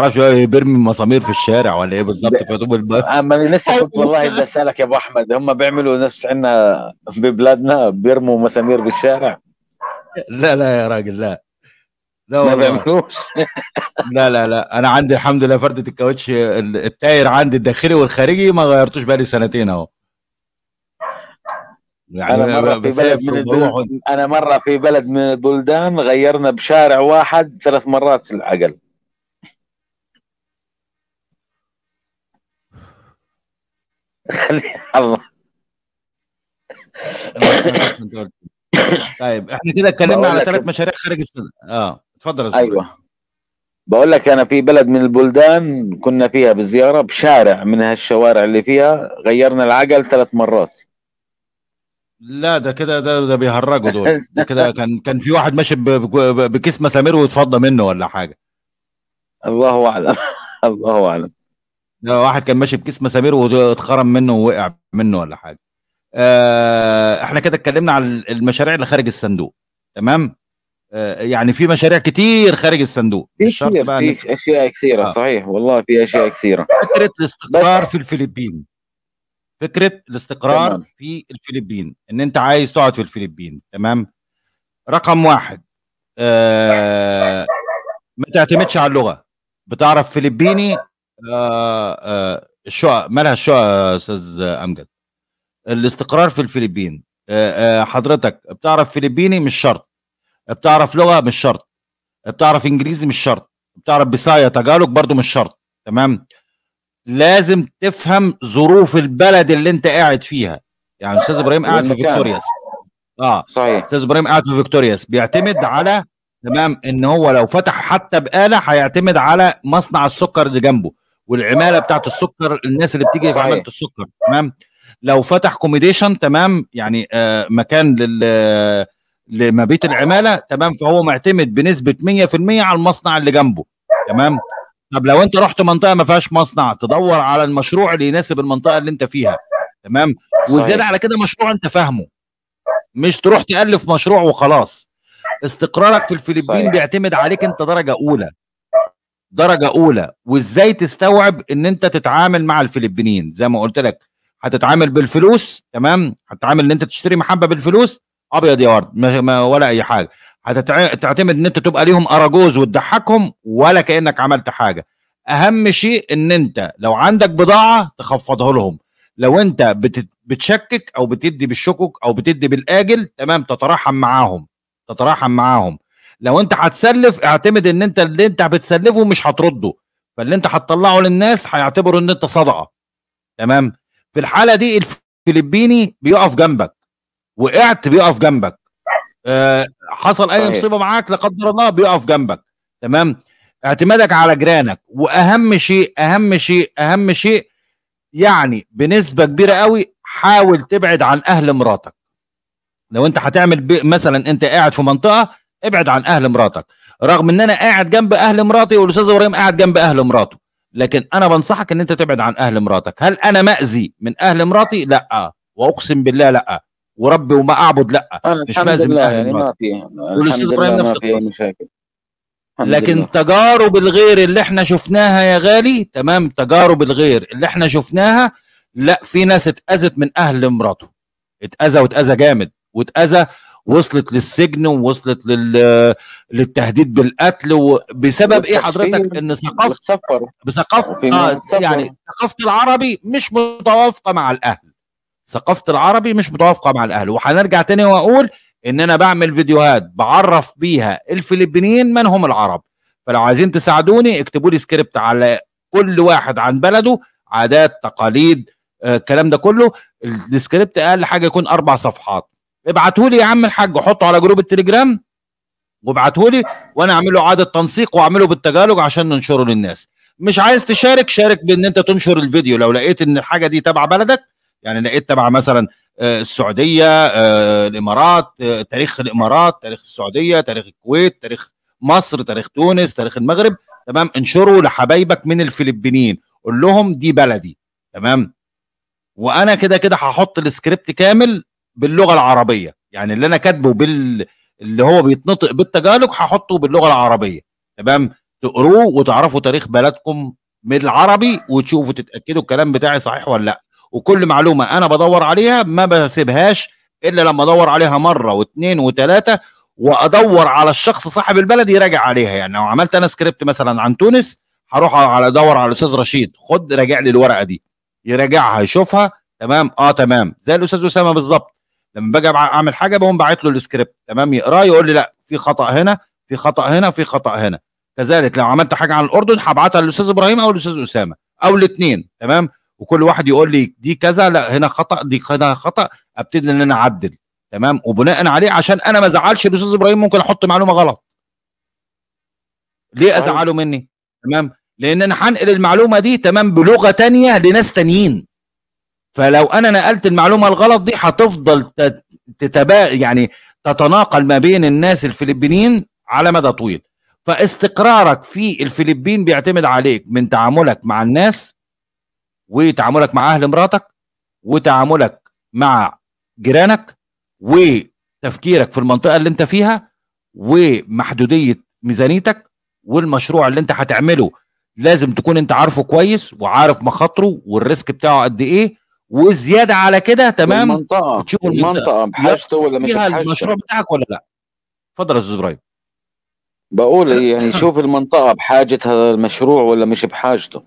اعرفش بيرمي مسامير في الشارع ولا ايه بالظبط في طوب الباب اما آه، لسه كنت أيوه. والله بسالك يا ابو احمد هم بيعملوا نفس عندنا ببلادنا بيرموا مسامير بالشارع لا لا يا راجل لا لا ما بيعملوش لا لا لا انا عندي الحمد لله فردة الكاوتش التاير عندي الداخلي والخارجي ما غيرتوش بقالي سنتين اهو يعني انا مره في بلد من البلد انا مره في بلد من البلدان غيرنا بشارع واحد ثلاث مرات في العقل خليها الله طيب احنا كده اتكلمنا على ثلاث مشاريع خارج السنه اه اتفضل يا ايوه بقول لك انا في بلد من البلدان كنا فيها بالزياره بشارع من هالشوارع اللي فيها غيرنا العجل ثلاث مرات لا ده كده ده ده بيهرجوا دول ده كده كان كان في واحد ماشي بكيس مسامير واتفضى منه ولا حاجه الله اعلم الله اعلم واحد كان ماشي بكيس مسامير واتخرم منه ووقع منه ولا حاجه آه احنا كده اتكلمنا على المشاريع اللي خارج الصندوق تمام آه، يعني في مشاريع كتير خارج الصندوق في في اشياء كثيره آه. صحيح والله في اشياء آه. كثيره فكره الاستقرار في الفلبين فكره الاستقرار تمام. في الفلبين ان انت عايز تقعد في الفلبين تمام رقم واحد آه ما تعتمدش على اللغه بتعرف فلبيني الشقق آه، آه، مالها الشقق يا استاذ امجد الاستقرار في الفلبين آه، حضرتك بتعرف فلبيني مش شرط بتعرف لغه مش شرط بتعرف انجليزي مش شرط بتعرف بيسايا تجالوج برضو مش شرط تمام لازم تفهم ظروف البلد اللي انت قاعد فيها يعني استاذ ابراهيم قاعد في فيكتوريا اه صحيح استاذ ابراهيم قاعد في فيكتوريا بيعتمد على تمام ان هو لو فتح حتى بقاله هيعتمد على مصنع السكر اللي جنبه والعماله بتاعت السكر الناس اللي بتيجي في عماله السكر تمام لو فتح كوميديشن تمام يعني آه مكان لل آه، لما بيت العماله تمام فهو معتمد بنسبه 100% على المصنع اللي جنبه تمام طب لو انت رحت منطقه ما فيهاش مصنع تدور على المشروع اللي يناسب المنطقه اللي انت فيها تمام وزياده على كده مشروع انت فاهمه مش تروح تالف مشروع وخلاص استقرارك في الفلبين صحيح. بيعتمد عليك انت درجه اولى درجه اولى وازاي تستوعب ان انت تتعامل مع الفلبينيين زي ما قلت لك هتتعامل بالفلوس تمام هتتعامل ان انت تشتري محبه بالفلوس ابيض يا ورد ما ولا اي حاجه هتعتمد ان انت تبقى ليهم اراجوز وتضحكهم ولا كانك عملت حاجه اهم شيء ان انت لو عندك بضاعه تخفضها لهم لو انت بتشكك او بتدي بالشكوك او بتدي بالاجل تمام تتراحم معاهم تتراحم معاهم لو انت هتسلف اعتمد ان انت اللي انت بتسلفه مش هترده فاللي انت هتطلعه للناس هيعتبروا ان انت صدقه تمام في الحاله دي الفلبيني بيقف جنبك وقعت بيقف جنبك آه حصل اي مصيبه معاك لا قدر الله بيقف جنبك تمام اعتمادك على جيرانك واهم شيء اهم شيء اهم شيء يعني بنسبه كبيره قوي حاول تبعد عن اهل مراتك لو انت هتعمل مثلا انت قاعد في منطقه ابعد عن اهل مراتك رغم ان انا قاعد جنب اهل مراتي والاستاذ ابراهيم قاعد جنب اهل مراته لكن انا بنصحك ان انت تبعد عن اهل مراتك هل انا ماذي من اهل مراتي لا واقسم بالله لا وربي وما اعبد لا مش ماذي من اهل يعني مراتي يعني. والاستاذ ابراهيم نفس القصه لكن الله. تجارب الغير اللي احنا شفناها يا غالي تمام تجارب الغير اللي احنا شفناها لا في ناس اتأذت من اهل مراته اتأذى واتأذى جامد واتأذى وصلت للسجن ووصلت لل... للتهديد بالقتل بسبب ايه حضرتك ان ثقافه بثقافه آه يعني ثقافه العربي مش متوافقه مع الاهل ثقافه العربي مش متوافقه مع الاهل وهنرجع تاني واقول ان انا بعمل فيديوهات بعرف بيها الفلبينيين من هم العرب فلو عايزين تساعدوني اكتبوا لي سكريبت على كل واحد عن بلده عادات تقاليد آه الكلام ده كله السكريبت اقل حاجه يكون اربع صفحات لي يا عم الحاج حطه على جروب التليجرام لي وانا اعمل له اعاده تنسيق واعمله بالتجالج عشان ننشره للناس مش عايز تشارك شارك بان انت تنشر الفيديو لو لقيت ان الحاجه دي تبع بلدك يعني لقيت تبع مثلا آه، السعوديه آه، الامارات آه، تاريخ الامارات تاريخ السعوديه تاريخ الكويت تاريخ مصر تاريخ تونس تاريخ المغرب تمام انشره لحبايبك من الفلبينيين قول لهم دي بلدي تمام وانا كده كده هحط السكريبت كامل باللغه العربيه يعني اللي انا كاتبه بال اللي هو بيتنطق بالتجالج هحطه باللغه العربيه تمام تقروه وتعرفوا تاريخ بلدكم من العربي وتشوفوا تتاكدوا الكلام بتاعي صحيح ولا لا وكل معلومه انا بدور عليها ما بسيبهاش الا لما ادور عليها مره واثنين وثلاثه وادور على الشخص صاحب البلد يراجع عليها يعني لو عملت انا سكريبت مثلا عن تونس هروح على ادور على الاستاذ رشيد خد راجع لي الورقه دي يراجعها يشوفها تمام اه تمام زي الاستاذ اسامه بالظبط لما باجي اعمل حاجه بقوم باعت له السكريبت تمام يقراه يقول لي لا في خطا هنا في خطا هنا في خطا هنا كذلك لو عملت حاجه عن الاردن هبعتها للاستاذ ابراهيم او الاستاذ اسامه او الاثنين تمام وكل واحد يقول لي دي كذا لا هنا خطا دي هنا خطا ابتدي ان انا اعدل تمام وبناء عليه عشان انا ما ازعلش الاستاذ ابراهيم ممكن احط معلومه غلط ليه طيب. ازعله مني تمام لان انا هنقل المعلومه دي تمام بلغه تانية لناس تانيين فلو انا نقلت المعلومه الغلط دي هتفضل تتبا يعني تتناقل ما بين الناس الفلبينيين على مدى طويل فاستقرارك في الفلبين بيعتمد عليك من تعاملك مع الناس وتعاملك مع اهل مراتك وتعاملك مع جيرانك وتفكيرك في المنطقه اللي انت فيها ومحدوديه ميزانيتك والمشروع اللي انت هتعمله لازم تكون انت عارفه كويس وعارف مخاطره والريسك بتاعه قد ايه وزياده على كده تمام المنطقه تشوف المنطقه بحاجته ولا مش بحاجته المشروع بتاعك ولا لا اتفضل يا استاذ ابراهيم بقول يعني شوف المنطقه بحاجه هذا المشروع ولا مش بحاجته آه،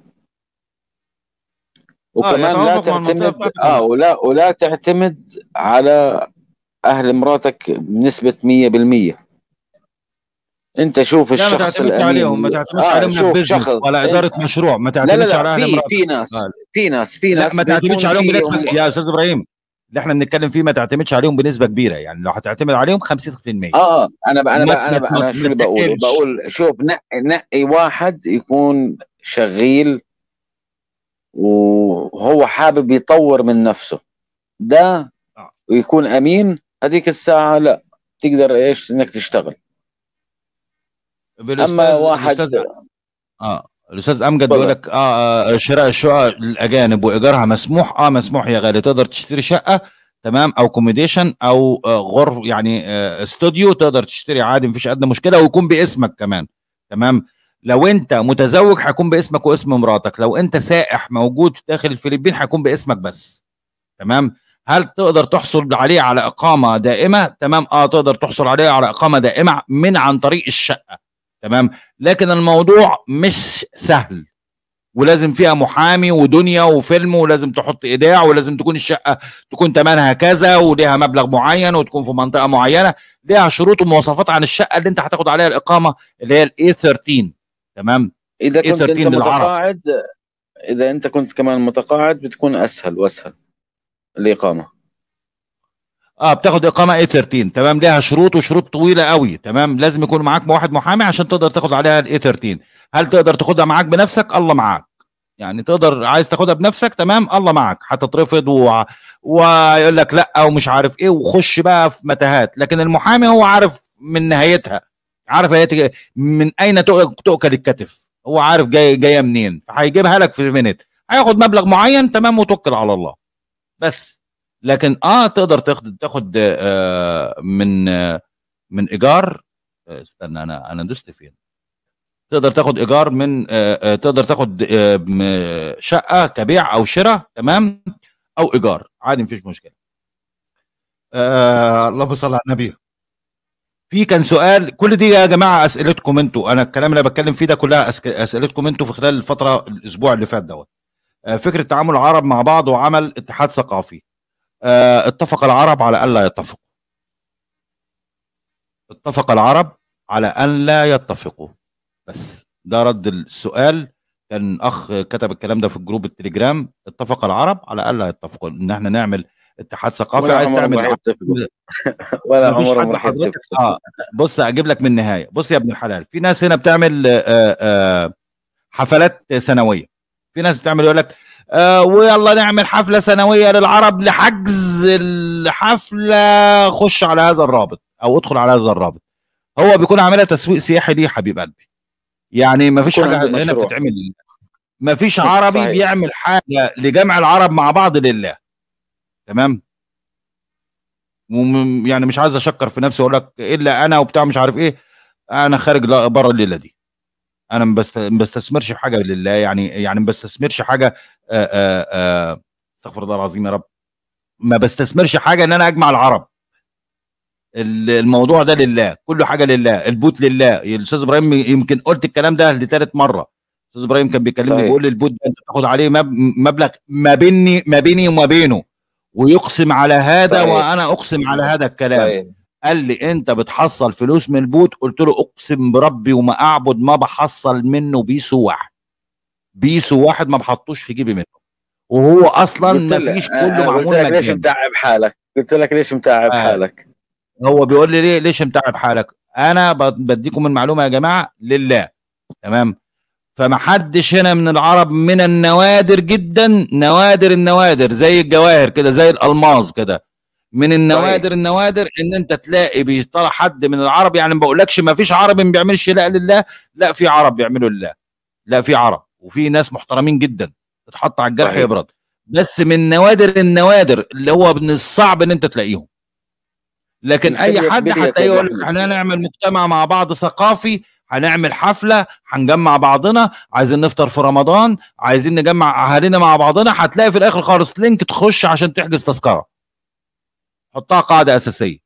وكمان آه لا تعتمد اه ولا ولا تعتمد على اهل مراتك بنسبه 100% انت شوف الشخص لا ما تعتمدش عليهم ما تعتمدش آه عليهم شوف شخص ولا اداره مشروع ما تعتمدش لا لا لا على اهل في, في ناس آه. في ناس في ناس لا ما تعتمدش عليهم بنسبه يا استاذ ابراهيم اللي احنا بنتكلم فيه ما تعتمدش عليهم بنسبه كبيره يعني لو هتعتمد عليهم 50% آه،, اه انا بقى انا بقى انا بقى انا شو اللي بقول بقول شوف نقي نقي واحد يكون شغيل وهو حابب يطور من نفسه ده ويكون آه. امين هذيك الساعه لا تقدر ايش انك تشتغل اما واحد اه الاستاذ امجد بيقول لك آه،, اه شراء الشقق للاجانب وايجارها مسموح اه مسموح يا غالي تقدر تشتري شقه تمام او كوميديشن او آه، غرف يعني آه، استوديو تقدر تشتري عادي مفيش ادنى مشكله ويكون باسمك كمان تمام لو انت متزوج هيكون باسمك واسم مراتك لو انت سائح موجود داخل الفلبين هيكون باسمك بس تمام هل تقدر تحصل عليه على اقامه دائمه تمام اه تقدر تحصل عليه على اقامه دائمه من عن طريق الشقه تمام لكن الموضوع مش سهل ولازم فيها محامي ودنيا وفيلم ولازم تحط ايداع ولازم تكون الشقه تكون ثمنها كذا وليها مبلغ معين وتكون في منطقه معينه ليها شروط ومواصفات عن الشقه اللي انت هتاخد عليها الاقامه اللي هي الاي 13 تمام اذا كنت انت متقاعد اذا انت كنت كمان متقاعد بتكون اسهل واسهل الاقامه اه بتاخد اقامه اي 13 تمام ليها شروط وشروط طويله قوي تمام لازم يكون معاك واحد محامي عشان تقدر تاخد عليها الاي 13 هل تقدر تاخدها معاك بنفسك الله معاك يعني تقدر عايز تاخدها بنفسك تمام الله معاك هتترفض و... ويقول لك لا ومش عارف ايه وخش بقى في متاهات لكن المحامي هو عارف من نهايتها عارف هي من اين تؤكل الكتف هو عارف جاي جايه منين فهيجيبها لك في منت هياخد مبلغ معين تمام وتوكل على الله بس لكن اه تقدر تاخد تاخد آه من آه من ايجار آه، استنى انا انا دست فين تقدر تاخد ايجار من آه, آه، تقدر تاخد آه، شقه كبيع او شراء تمام او ايجار عادي مفيش مشكله اللهم صل على النبي في كان سؤال كل دي يا جماعه اسئلتكم انتوا انا الكلام اللي بتكلم فيه ده كلها اسئلتكم انتوا في خلال الفتره الاسبوع اللي فات دوت فكره تعامل العرب مع بعض وعمل اتحاد ثقافي آه، اتفق العرب على ألا يتفقوا اتفق العرب على أن لا يتفقوا بس ده رد السؤال كان أخ كتب الكلام ده في الجروب التليجرام اتفق العرب على ألا يتفقوا إن احنا نعمل اتحاد ثقافي عايز تعمل ولا عمر ما حضرتك اه بص هجيب لك من النهايه بص يا ابن الحلال في ناس هنا بتعمل آآ آه، آآ آه، حفلات سنويه في ناس بتعمل يقول لك آه ويلا نعمل حفله سنويه للعرب لحجز الحفله خش على هذا الرابط او ادخل على هذا الرابط هو بيكون عاملها تسويق سياحي ليه حبيب قلبي يعني ما فيش حاجه هنا بتتعمل ما فيش عربي صحيح. بيعمل حاجه لجمع العرب مع بعض لله تمام ومم يعني مش عايز اشكر في نفسي واقول لك الا انا وبتاع مش عارف ايه انا خارج بره الليله دي انا ما بستثمرش في حاجه لله يعني يعني ما بستثمرش حاجه استغفر الله العظيم يا رب ما بستثمرش حاجه ان انا اجمع العرب الموضوع ده لله كل حاجه لله البوت لله الاستاذ ابراهيم يمكن قلت الكلام ده لثالث مره استاذ ابراهيم كان بيكلمني بيقول لي البوت ده انت تاخد عليه مبلغ ما بيني ما بيني وما بينه ويقسم على هذا صحيح. وانا اقسم على هذا الكلام صحيح. قال لي انت بتحصل فلوس من البوت قلت له اقسم بربي وما اعبد ما بحصل منه بيسو واحد بيسو واحد ما بحطوش في جيبي منه وهو اصلا ما فيش آه، كله آه، معمول قلت لك ليش متعب حالك قلت لك ليش متعب آه. حالك هو بيقول لي ليه ليش متعب حالك انا بديكم المعلومه يا جماعه لله تمام فما حدش هنا من العرب من النوادر جدا نوادر النوادر زي الجواهر كده زي الالماز كده من طيب. النوادر طيب. النوادر ان انت تلاقي بيطلع حد من العرب يعني ما بقولكش ما فيش عرب ما بيعملش لا لله لا في عرب بيعملوا لله لا في عرب وفي ناس محترمين جدا تتحط على الجرح طيب. يبرد بس من نوادر النوادر اللي هو من الصعب ان انت تلاقيهم لكن اي حد حتى يقول لك احنا هنعمل مجتمع مع بعض ثقافي هنعمل حفله هنجمع بعضنا عايزين نفطر في رمضان عايزين نجمع اهالينا مع بعضنا هتلاقي في الاخر خالص لينك تخش عشان تحجز تذكره حطها قاعده اساسيه